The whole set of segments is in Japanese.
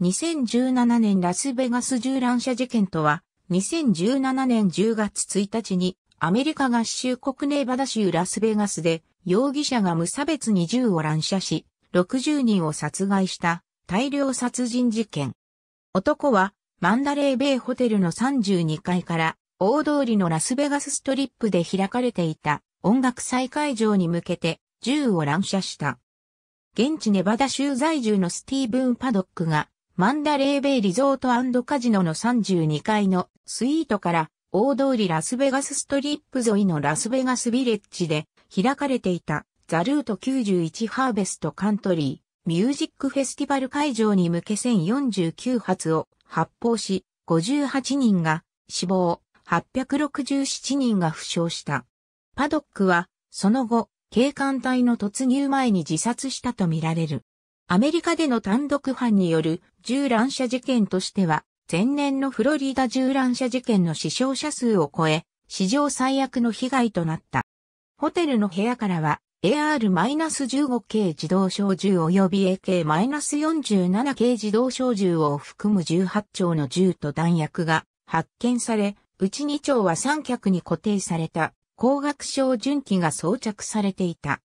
2017年ラスベガス銃乱射事件とは、2017年10月1日にアメリカ合衆国ネバダ州ラスベガスで容疑者が無差別に銃を乱射し、60人を殺害した大量殺人事件。男はマンダレーベイホテルの32階から大通りのラスベガスストリップで開かれていた音楽祭会場に向けて銃を乱射した。現地ネバダ州在住のスティーブン・パドックがマンダレーベイリゾートカジノの32階のスイートから大通りラスベガスストリップ沿いのラスベガスビレッジで開かれていたザルート91ハーベストカントリーミュージックフェスティバル会場に向け1049発を発砲し58人が死亡867人が負傷した。パドックはその後警官隊の突入前に自殺したとみられる。アメリカでの単独犯による銃乱射事件としては、前年のフロリダ銃乱射事件の死傷者数を超え、史上最悪の被害となった。ホテルの部屋からは、AR-15 系自動小銃及び AK-47 系自動小銃を含む18丁の銃と弾薬が発見され、うち2丁は三脚に固定された光学小準機が装着されていた。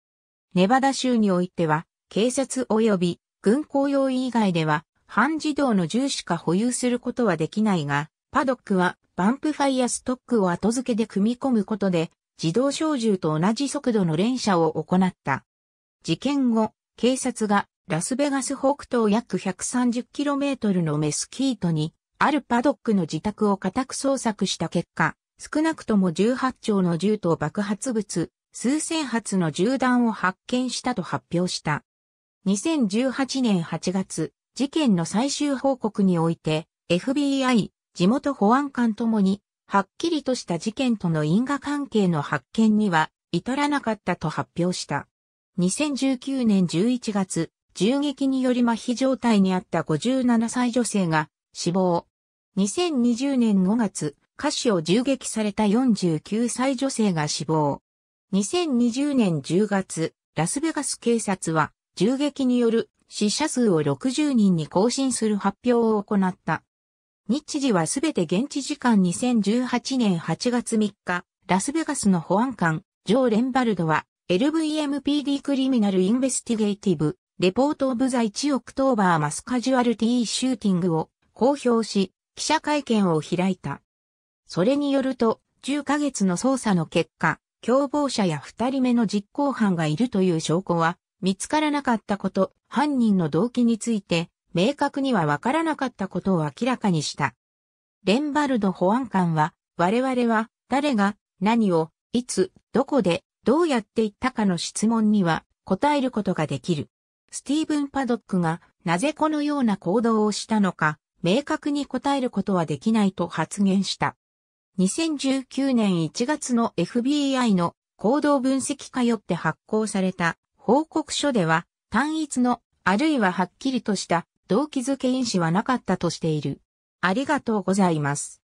ネバダ州においては警察及び軍公用以外では、半自動の銃しか保有することはできないが、パドックはバンプファイアストックを後付けで組み込むことで、自動小銃と同じ速度の連射を行った。事件後、警察がラスベガス北東約 130km のメスキートに、あるパドックの自宅を家宅捜索した結果、少なくとも18丁の銃と爆発物、数千発の銃弾を発見したと発表した。2018年8月、事件の最終報告において、FBI、地元保安官ともに、はっきりとした事件との因果関係の発見には至らなかったと発表した。2019年11月、銃撃により麻痺状態にあった57歳女性が死亡。2020年5月、歌手を銃撃された49歳女性が死亡。2020年10月、ラスベガス警察は銃撃による死者数を60人に更新する発表を行った。日時はすべて現地時間2018年8月3日、ラスベガスの保安官、ジョー・レンバルドは、LVMPD クリミナル・インベスティゲイティブ、レポート・オブ・ザ・1オクトーバー・マス・カジュアルティー・シューティングを公表し、記者会見を開いた。それによると、10ヶ月の捜査の結果、共謀者や2人目の実行犯がいるという証拠は見つからなかったこと、犯人の動機について、明確にはわからなかったことを明らかにした。レンバルド保安官は、我々は、誰が、何を、いつ、どこで、どうやって行ったかの質問には、答えることができる。スティーブン・パドックが、なぜこのような行動をしたのか、明確に答えることはできないと発言した。2019年1月の FBI の行動分析課よって発行された報告書では、単一の、あるいははっきりとした動機づけ因子はなかったとしている。ありがとうございます。